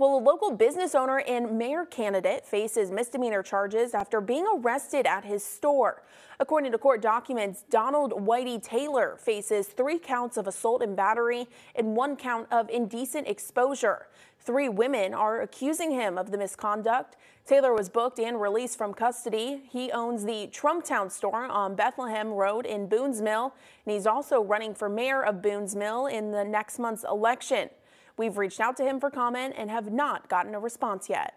Well, a local business owner and mayor candidate faces misdemeanor charges after being arrested at his store. According to court documents, Donald Whitey Taylor faces three counts of assault and battery and one count of indecent exposure. Three women are accusing him of the misconduct. Taylor was booked and released from custody. He owns the Trumptown store on Bethlehem Road in Boonesmill, and he's also running for mayor of Boonesmill in the next month's election. We've reached out to him for comment and have not gotten a response yet.